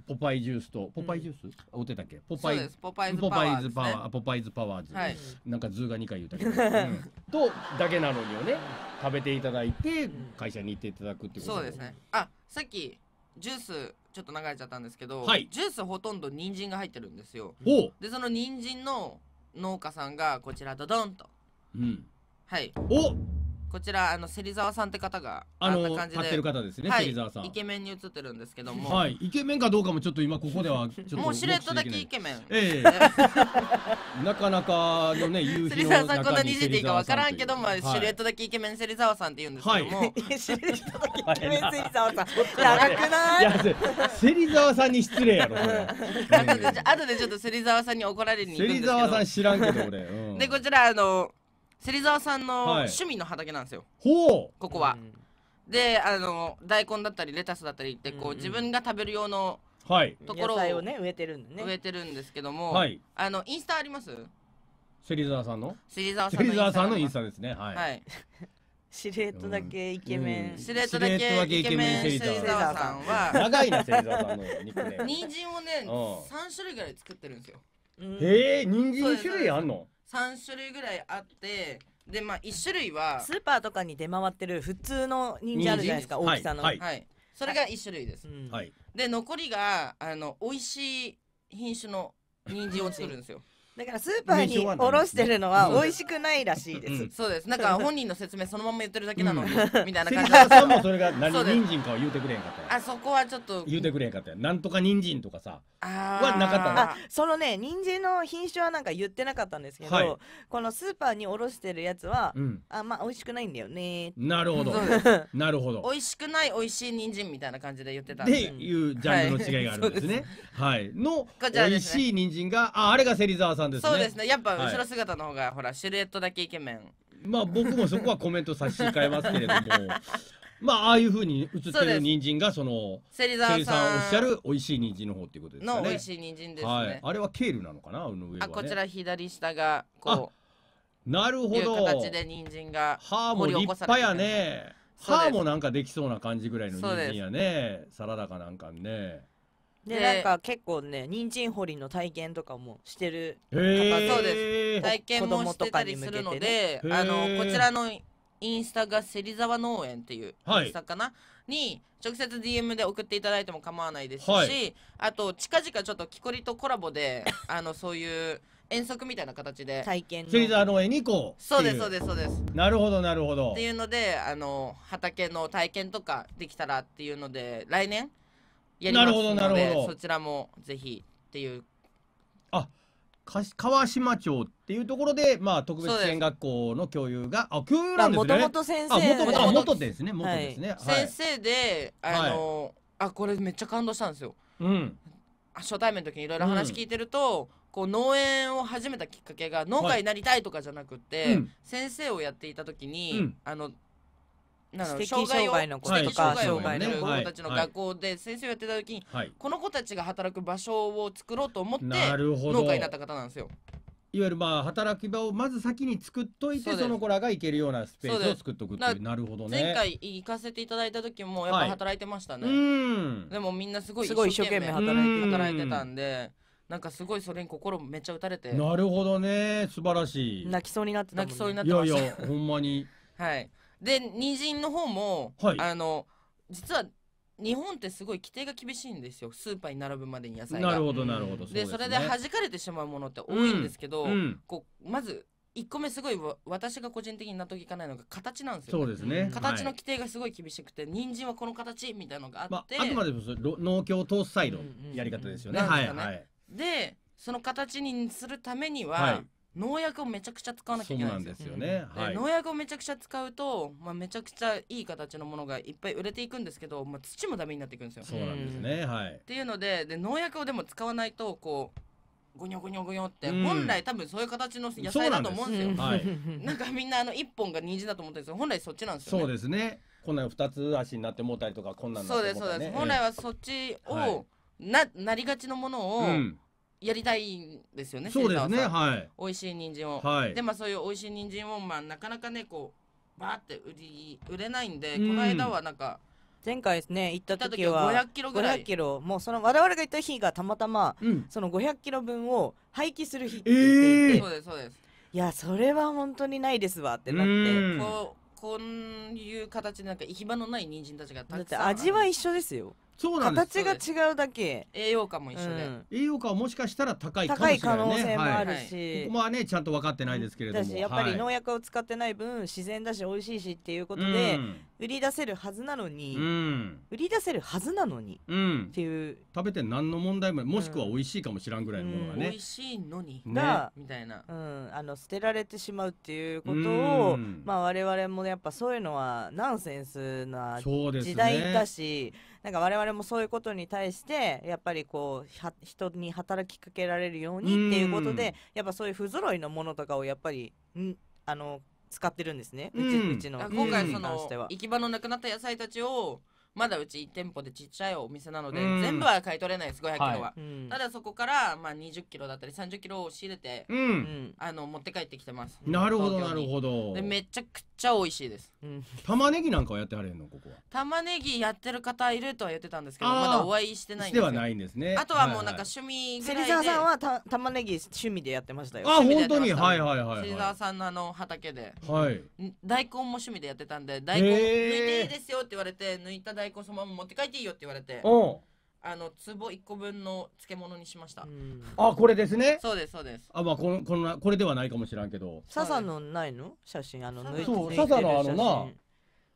ポパイジュースとポパイジュース、おっけポパイズポパイズパワーズ、ポパイズパワーズ、なんか図が2回言うたけど、とだけなのにをね食べていただいて会社に行っていただくってことそうですねあさっきジュースちょっと流れちゃったんですけど、ジュースほとんど人参が入ってるんですよでその人参の農家さんがこちらドドンと、はいおこちらあの芹沢さんって方があの買ってる方ですね、はい、芹沢さんイケメンに映ってるんですけどもはいイケメンかどうかもちょっと今ここでは ちょっともうシルエットだけイケメンええ なかなかのね 夕日の中に芹沢さんこんなにいじっいいかわからんけども、あ、はい、シルエットだけイケメン芹沢さんって言うんですけども、はい、シルエットだけイケメン芹沢さん長くない芹沢さんに失礼やろこれ後でちょっと芹沢さんに怒られに芹沢さん知らんけど俺、うん、でこちらあの芹沢さんの趣味の畑なんですよ、ほここは。であの大根だったりレタスだったりってこう、うんうん自分が食べる用のはいとこころろを野菜をね植えてるんだ植ねえてるんですけども、はいあのインスタあります芹沢さんの芹沢さんさんのインスタですねはい、はい司令 とだけイケメン、司令とだけけイイケメンン芹芹沢さんは長いな芹沢さんのニックネ人参をね三種類ぐらい作ってるんですよへえ人参に種類あんの三種類ぐらいあってでまあ一種類はスーパーとかに出回ってる普通の人参あるじゃないですか大きさの、はい、はい、それが1種類です、はい、で残りがあの美味しい品種の人参を作るんですよだからスーパーにおろしてるのは美味しくないらしいです。そうです。なんか本人の説明そのまま言ってるだけなのみたいな感じ。さ んもそれが何人参かを言うてくれんかったあ、そこはちょっと言うてくれんかったなんとか人参とかさ、はなかったあ、そのね人参の品種はなんか言ってなかったんですけど、このスーパーにおろしてるやつは、あ、まあ美味しくないんだよね。なるほど。なるほど。美味しくない美味しい人参みたいな感じで言ってた。っていうジャンルの違いがあるんですね。はい。の美味しい人参が、あ、あれが芹沢さん。んですねそうですねやっぱ後ろ姿の方が、ほらシルエットだけイケメンまあ僕もそこはコメント差し控えますけれども まあああいうふうに映ってる人参がその芹沢さんおっしゃる美味しい人参の方っていうことですね。の美味しい人参ですね、はい。あれはケールなのかな、のね、あこちら左下がこうなるほど形で人参が歯も立派やね。歯もなんかできそうな感じぐらいの人参やね。サラダかなんかね。でなんか結構ね人参掘りの体験とかもしてる方そうです体験もしてたりするので、ね、あのこちらのインスタが芹沢農園っていうインスタかな、はい、に直接 DM で送っていただいても構わないですし、はい、あと近々ちょっと木こりとコラボで あのそういう遠足みたいな形で体験芹沢農園こう。そうですそうですそうですなるほどなるほどっていうのであの畑の体験とかできたらっていうので来年やりますのでなるほどなるほどそちらもぜひっていうあ川島町っていうところで、まあ、特別支援学校の教諭が、あ、教諭なんですね。もともと先生。元々元ですね、元ですね。先生で、あの、あ、これめっちゃ感動したんですよ。うん。初対面の時にいろいろ話聞いてると、こう農園を始めたきっかけが農家になりたいとかじゃなくて、先生をやっていた時に、あの知的障害の子とか障害の子たちの学校で先生をやってた時に、この子たちが働く場所を作ろうと思って農家になった方なんですよ。いわゆるまあ働き場をまず先に作っといてその子らが行けるようなスペースを作っとくっていうなるほどね前回行かせていただいた時もやっぱ働いてましたね、はい、でもみんなすごい一生懸命働いてたんでなんかすごいそれに心めっちゃ打たれてなるほどね素晴らしい泣きそうになって泣きそうになってましたいやいやほんまにはいで人参の方も、はい、あの実は日本ってすごい規定が厳しいんですよスーパーに並ぶまでに野菜がなるほどなるほどで、ね、それで弾かれてしまうものって多いんですけど、うんうん、こうまず1個目すごい私が個人的に納得いかないのが形なんですよ、ね、そうですね形の規定がすごい厳しくて、はい、人参はこの形みたいなのがあって、まあ、あくまでも農協を通す際のやり方ですよね、ねはいはいでその形にするためには、はい農薬をめちゃくちゃ使わなきゃいけないんですよね、はい、農薬をめちゃくちゃ使うと、まあ、めちゃくちゃいい形のものがいっぱい売れていくんですけど、まあ、土もダメになっていくんですよ。そうなんですね、はい、っていうのでで農薬をでも使わないとこうゴニョゴニョゴニョって、本来多分そういう形の野菜だと思うんですよ。なんす なんかみんなあの一本が虹だと思ってるんですよ。本来そっちなんですよ、ね、そうですね。こんな二つ足になってもうたりとかこんなんなってもうたね、そうですそうです。本来はそっちを、ななりがちのものを、うんやりたいんですよね。そうですね。はい。美味しい人参を。はい。でまあそういう美味しい人参をまあなかなかねこうバーって売り売れないんで、うん、この間はなんか。前回ですね行った時は500キロぐらい5 0キロもうその我々が行った日がたまたま、うん、その500キロ分を廃棄する日って言ってて、えー、そうですそうですいやそれは本当にないですわってなってこうこういう形でなんか行き場のない人参たちがたくさんだって味は一緒ですよそうなんです形が違うだけ栄養価も一緒で、うん栄養価はもしかしたら高いかもし高い可い能性もあるはい、し、ここはねちゃんと分かってないですけれどだしやっぱり農薬を使ってない分自然だし美味しいしっていうことで、売り出せるはずなのに、うん、売り出せるはずなのにうんっていう食べて何の問題ももしくは美味しいかもしらんぐらいのものが美ね味しいのに、が、みたいなうん、あの捨てられてしまうっていうことを、うんまあ我々もやっぱそういうのはナンセンスな時代だし、なんか我々もそういうことに対してやっぱりこう人に働きかけられるようにっていうことでやっぱそういう不揃いのものとかをやっぱりんあの使ってるんですね、うちうちの今回その行き場のなくなった野菜たちをまだうち1店舗でちっちゃいお店なので、うん全部は買い取れないです5 0 0キロは、はただそこから、まあ、2 0キロだったり3 0キロを仕入れて、うんあの持って帰ってきてますなるほどなるほどでめちゃくちゃ美味しいですうん玉ねぎなんかはやってはれんのここは玉ねぎやってる方いるとは言ってたんですけどまだお会いしてないんですではないんですねあとはもうなんか趣味ぐ芹らいで、沢さんはた玉ねぎ趣味でやってましたよあ本っ当にはいはいはい芹沢さんのあの畑ではい大根も趣味でやってたんで大根抜いていいですよって言われて抜いた大在庫そのまま持って帰っていいよって言われておあの壺一個分の漬物にしましたあこれですねそうですそうですあまあこのこのこれではないかもしれんけど笹のないの写真あの抜いてる写真のあのな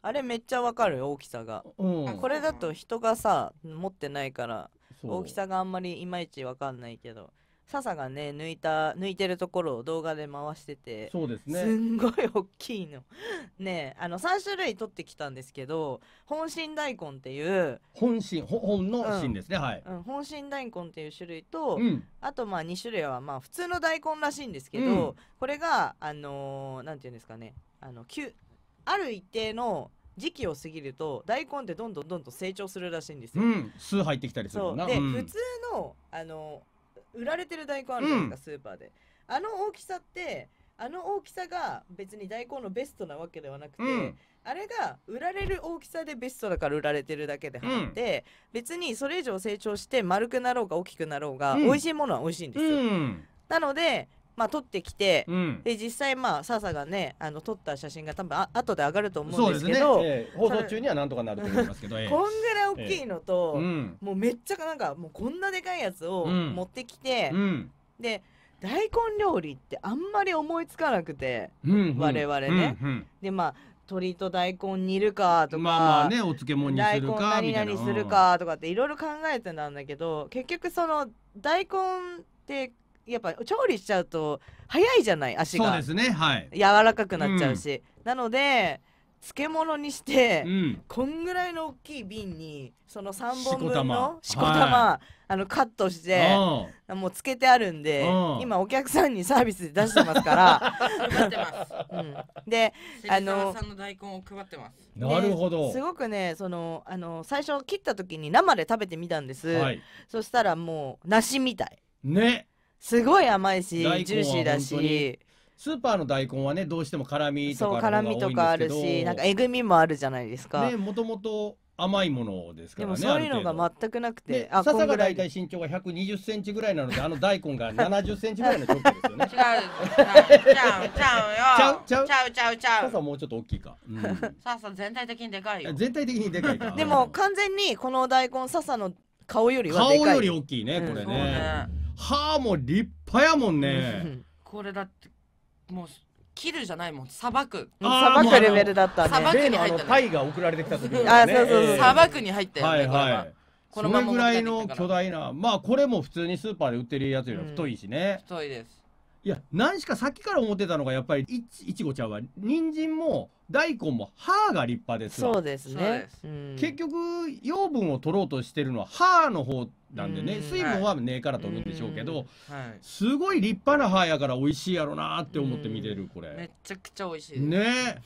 あれめっちゃわかる大きさが、うん、これだと人がさ持ってないから大きさがあんまりいまいちわかんないけど笹がね抜いた抜いてるところを動画で回しててそうですねすんごい大きいの ねあの3種類取ってきたんですけど本心大根っていう本心本の芯ですね、うん、はい、うん、本心大根っていう種類と、うん、あとまあ2種類はまあ普通の大根らしいんですけど、これがあのー、なんていうんですかねあのある一定の時期を過ぎると大根ってどんどんどんどん成長するらしいんですよ。うん、数入ってきたりするなで、うん、普通のあの売られてる大根あるんですか、スーパーであの大きさってあの大きさが別に大根のベストなわけではなくて、うん、あれが売られる大きさでベストだから売られてるだけであって、うん、別にそれ以上成長して丸くなろうが大きくなろうが、うん、美味しいものは美味しいんですよ。なのでまあ、撮ってきて、うん、で実際まあ笹がねあの撮った写真が多分あ後で上がると思うんですけど、ねえー、放送中にはなんとかなると思いますけど、こんぐらい大きいのと、えー、もうめっちゃなんかもうこんなでかいやつを持ってきて、うん、で大根料理ってあんまり思いつかなくて、うんうん、我々ね。うんうん、でまあ鶏と大根煮るかとか、まあまあね、お漬物にするか大根何々するかとかっていろいろ考えてたんだけど結局その大根ってやっぱ調理しちゃうと早いじゃない足がそうですねはい柔らかくなっちゃうし、うん、なので漬物にして、うん、こんぐらいの大きい瓶にその3本分のしこたま、はい、あのカットしてもう漬けてあるんで今お客さんにサービスで出してますから配ってます、うん、であの大根を配ってますなるほどすごくねそのあの最初切った時に生で食べてみたんです、はい、そしたらもう梨みたいねすごい甘いしジューシーだしスーパーの大根はねどうしても辛みとか辛みとかあるしなんかえぐみもあるじゃないですかねもともと甘いものですからねでもそういうのが全くなくて笹が大体身長が1 2 0センチぐらいなのであの大根が7 0ンチぐらいの状況ですよね 違うちゃうちゃうちゃうちゃうちゃうちゃう笹もうちょっと大きいか、うん、笹全体的にでかいよ全体的にでかいかでも完全にこの大根笹の顔よりはでかい顔より大きいねこれね、うん歯も立派やもんね これだってもう切るじゃないもん砂漠砂漠レベルだったね砂漠にの入っのたタイが送られてきた時ねあそうそうそう砂漠に入ったよはいはいこのまれぐらいの巨大なまあこれも普通にスーパーで売ってるやつより太いしね、太いですいや何しかさっきから思ってたのがやっぱりいちいちごちゃんは人参も大根も歯が立派ですそうですね、結局養分を取ろうとしてるのは歯の方なんでね、ん、水分は根から取るんでしょうけど、うはい、すごい立派な歯やから美味しいやろなって思って見てるこれめちゃくちゃ美味しいね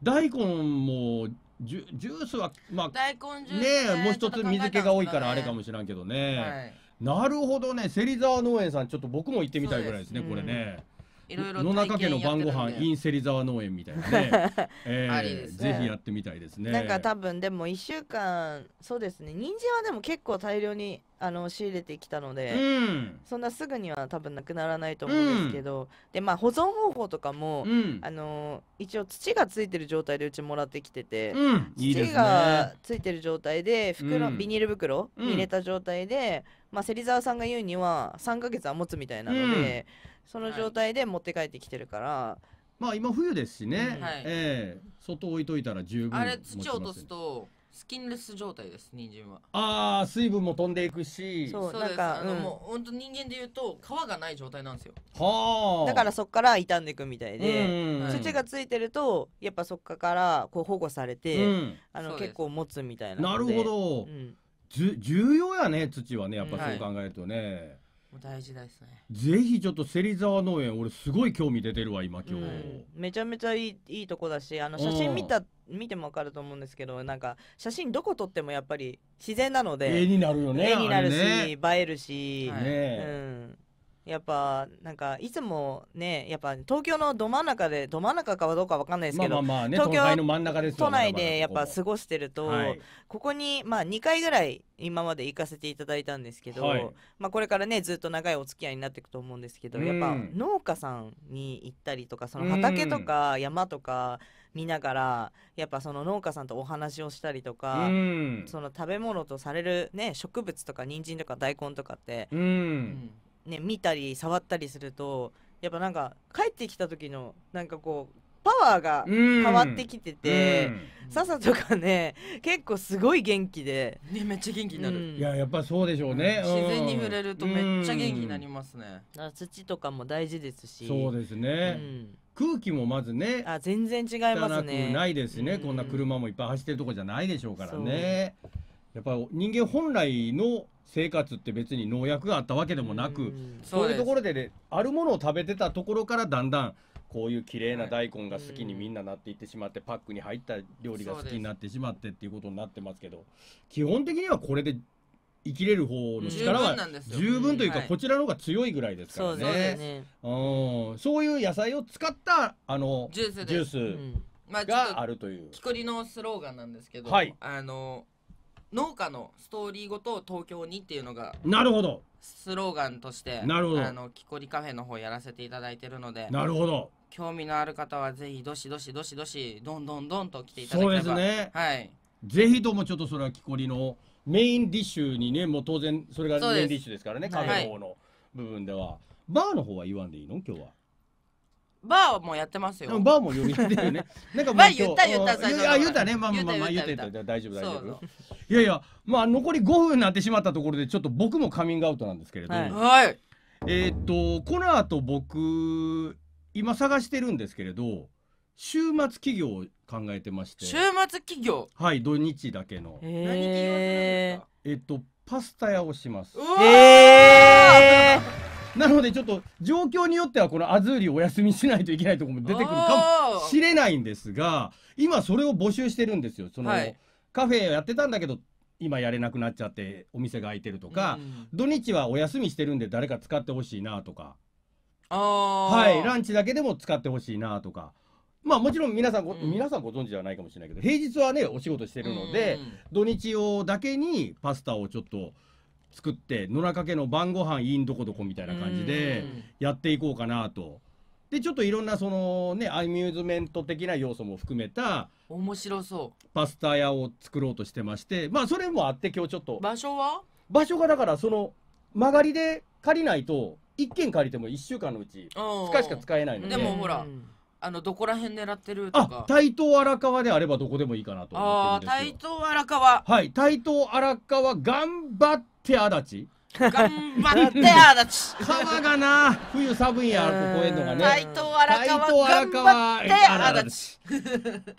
大根もジュジュースはまあ大根ジュースね、ね、もう一つ水気が多いからあれかもしらんけどね、はい、なるほどね芹沢農園さんちょっと僕も行ってみたいぐらいですねこれね。いろいろ野中家の晩ご飯インセリザワ農園みたいなね、えー、ね、ぜひやってみたいですねなんか多分でも一週間そうですね人参はでも結構大量にあの仕入れてきたので、うん、そんなすぐには多分なくならないと思うんですけど、うん、でまあ保存方法とかも、うん、あの一応土がついてる状態でうちもらってきてて、いいね、土がついてる状態で袋、ビニール袋に入れた状態で、まあ、芹沢さんが言うには3か月は持つみたいなので、その状態で持って帰ってきてるから。まあ今冬ですしね、はい、ええー、外置いといたら十分、ね、あれ土落とすとスキンレス状態です人参はああ水分も飛んでいくしそうなんかあの、うもう本当人間で言うと皮がない状態なんですよはあだからそっから傷んでいくみたいで、土がついてるとやっぱそっからこう保護されて、あの結構持つみたいななるほど、じゅ重要やね土はねやっぱそう考えるとね、大事ですねぜひちょっと芹沢農園俺すごい興味出てるわ今今日、めちゃめちゃいいいいとこだしあの写真見た見ても分かると思うんですけどなんか写真どこ撮ってもやっぱり自然なので絵になるよね絵になるし、ね、映えるし、はい、ねうんやっぱなんかいつもねやっぱ東京のど真ん中でど真ん中かはどうかわかんないですけど、まあまあね、東京の真ん中です都内でやっぱ過ごしてると、ここにまあ2回ぐらい今まで行かせていただいたんですけど、はい、まあこれからねずっと長いお付き合いになっていくと思うんですけど、うん、やっぱ農家さんに行ったりとかその畑とか山とか、見ながらやっぱその農家さんとお話をしたりとか、うん、その食べ物とされるね植物とか人参とか大根とかって、うん、ね見たり触ったりするとやっぱなんか帰ってきた時のなんかこうパワーが変わってきてて、笹とかね結構すごい元気で、ね、めっちゃ元気になる、うん、いややっぱそうでしょうね、自然に触れるとめっちゃ元気になりますね、う土とかも大事ですしそうですね、うん、空気もまずねあ全然違いますねないですね、こんな車もいっぱい走ってるとこじゃないでしょうからねやっぱ人間本来の生活って別に農薬があったわけでもなくそういうところで、ね、あるものを食べてたところからだんだんこういう綺麗な大根が好きにみんななっていってしまって、パックに入った料理が好きになってしまってっていうことになってますけど基本的にはこれで生きれる方の力は十分というかこちらの方が強いぐらいですからねそういう野菜を使ったあのジュースがあるという。木こりのスローガンなんですけど、はい、あの農家のストーリーごと東京にっていうのがなるほどスローガンとしてなるほどあの木こりカフェの方やらせていただいてるのでなるほど興味のある方はぜひどしどしどしどしどんどんどんと来ていただければそうですねはいぜひともちょっとそれは木こりのメインディッシュにねもう当然それがメインディッシュですからねカフェの方の部分では、はい、バーの方は言わんでいいの今日はバーもやってますよ。バーも呼びってるね。なんかまあ言った言ったあ言ったね。まあまあまあ言ってた大丈夫大丈夫。いやいやまあ残り5分になってしまったところでちょっと僕もカミングアウトなんですけれど。はい。えっとこの後僕今探してるんですけれど週末企業を考えてまして。週末企業。はい土日だけの。何企業えっとパスタ屋をします。ええ。なのでちょっと状況によってはこのアズーリお休みしないといけないところも出てくるかもしれないんですが今それを募集してるんですよ。その、はい、カフェやってたんだけど今やれなくなっちゃってお店が開いてるとか、うん、土日はお休みしてるんで誰か使ってほしいなとかはいランチだけでも使ってほしいなとか。まあもちろん皆さんご、うん、皆さんご存知ではないかもしれないけど平日はねお仕事してるので、うん、土日用だけにパスタをちょっと。作って野中家の晩ご飯いんどこどこみたいな感じでやっていこうかなと。でちょっといろんなそのねアミューズメント的な要素も含めた面白そうパスタ屋を作ろうとしてましてまあそれもあって今日ちょっと場所は場所がだからその曲がりで借りないと1軒借りても1週間のうち2日しか使えないのででもほらあのどこら辺狙ってるとか台東荒川であればどこでもいいかなと思ってるんですよあ台東荒川はい台東荒川頑張って手足立頑張ってあだち川がな冬寒いやここへのがね対等荒川荒川あだち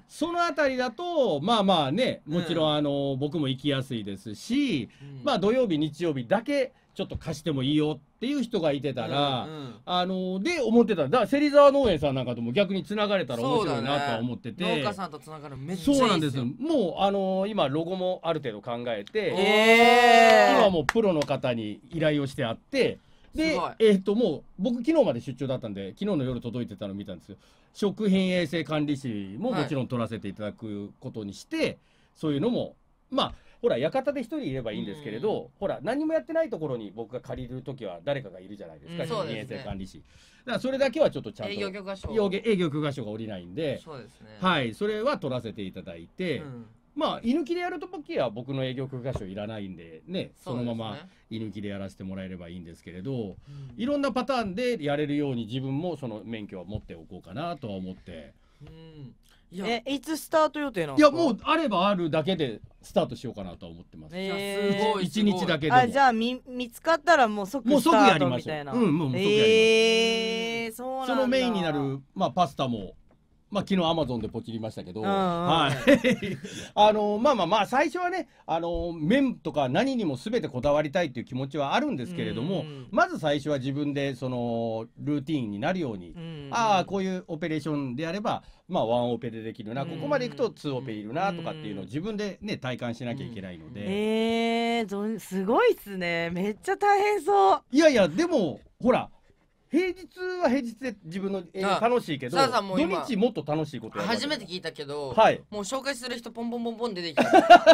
その辺りだとまあまあねもちろんあの、僕も行きやすいですし、まあ土曜日日曜日だけちょっと貸してもいいよっていう人がいてたら、うんうん、あので思ってただから芹沢農園さんなんかとも逆につながれたら面白いなとは思ってて、ね、農家さんとつながるめっちゃいいそうなんですもうあの今ロゴもある程度考えて、えー、今もうプロの方に依頼をしてあってでえっともう僕昨日まで出張だったんで昨日の夜届いてたの見たんですよ食品衛生管理士ももちろん取らせていただくことにして、はい、そういうのもまあほら館で一人いればいいんですけれど、ほら何もやってないところに僕が借りる時は誰かがいるじゃないですか、うん、衛生管理士、ね、だからそれだけはちょっとちゃんと営業許可証営業許可証が下りないんでそうですねはいそれは取らせていただいて、うんまあ、居抜きでやるときは僕の営業許可証いらないんでね、そのまま居抜きでやらせてもらえればいいんですけれど、いろんなパターンでやれるように自分もその免許は持っておこうかなとは思って。うんいえいつスタート予定なのいやもうあればあるだけでスタートしようかなと思ってます、えー、すごい一日だけでもあじゃあみ見つかったらもう即スタートみたいなもう即やりましょううんう即えー、そうなんだそのメインになるまあパスタもまあ、昨日アマゾンでポチりましたけど、はい。あの、まあまあまあ、最初はね、あの、麺とか何にも全てこだわりたいっていう気持ちはあるんですけれども、まず最初は自分で、その、ルーティーンになるように、ああ、こういうオペレーションであれば、まあ、ワンオペでできるな、ここまでいくとツーオペいるな、とかっていうのを自分でね、体感しなきゃいけないので。ええー、すごいっすね。めっちゃ大変そう。いやいや、でも、ほら、平日は平日で自分の、えー、楽しいけどさあも土日もっと楽しいことやる初めて聞いたけど、はいもう紹介する人ポンポンポンポン出てきた だからき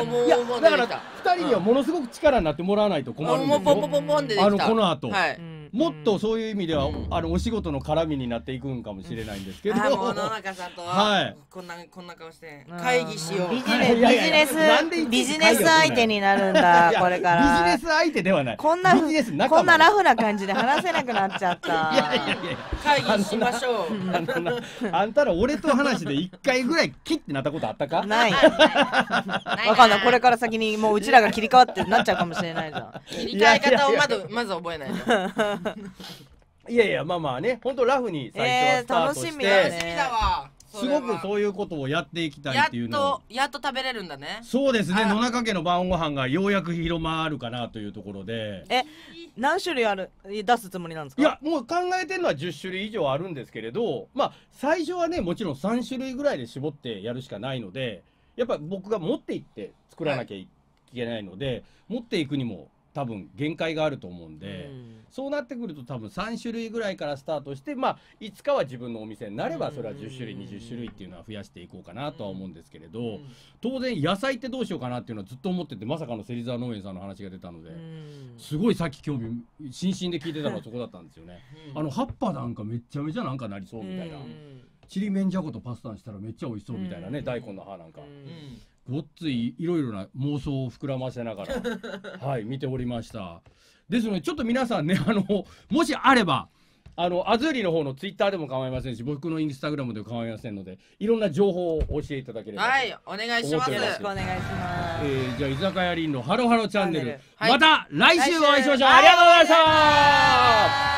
2人にはものすごく力になってもらわないと困るんですよ、この後はい、うんもっとそういう意味では、うん、あのお仕事の絡みになっていくんかもしれないんですけど、あもう野中さんとはいこんなこんな顔して会議しようビジネスビジネス相手になるんだこれからビジネス相手ではないこんなこんなラフな感じで話せなくなっちゃった いやいやいや会議しましょうあんたら俺と話で一回ぐらいキッてなったことあったかないわかんないこれから先にもううちらが切り替わってなっちゃうかもしれないじゃん切り替え方をまずまず覚えない いやいやまあまあね本当ラフに最初はスタートして、え楽しみだすごくそういうことをやっていきたいっていうのをやっと食べれるんだねそうですね野中家の晩ご飯がようやく広まるかなというところでえ何種類ある出すつもりなんですかいやもう考えてるのは10種類以上あるんですけれどまあ最初はねもちろん3種類ぐらいで絞ってやるしかないのでやっぱ僕が持って行って作らなきゃいけないので、はい、持っていくにも多分限界があると思うんで、うん、そうなってくると多分3種類ぐらいからスタートしてまあいつかは自分のお店になればそれは10種類、うん、20種類っていうのは増やしていこうかなとは思うんですけれど、うん、当然野菜ってどうしようかなっていうのはずっと思っててまさかの芹沢農園さんの話が出たので、すごいさっき興味津々で聞いてたのはそこだったんですよね。あの葉っぱなんかめちゃめちゃなんかなりそうみたいな。ちりめんじゃことパスタにしたらめっちゃ美味しそうみたいなね、うん、大根の葉なんか、うん、ごっついいろいろな妄想を膨らませながら、はい、見ておりました。ですので、ちょっと皆さんね、あの、もしあれば、あの、アズーリの方のツイッターでも構いませんし、僕のインスタグラムでも構いませんので、いろんな情報を教えていただければ。はい、お願いします。よろしくお願いします。えー、じゃあ、居酒屋りんのハロハロチャンネル、はい、また来週お会いしましょう。ありがとうございました。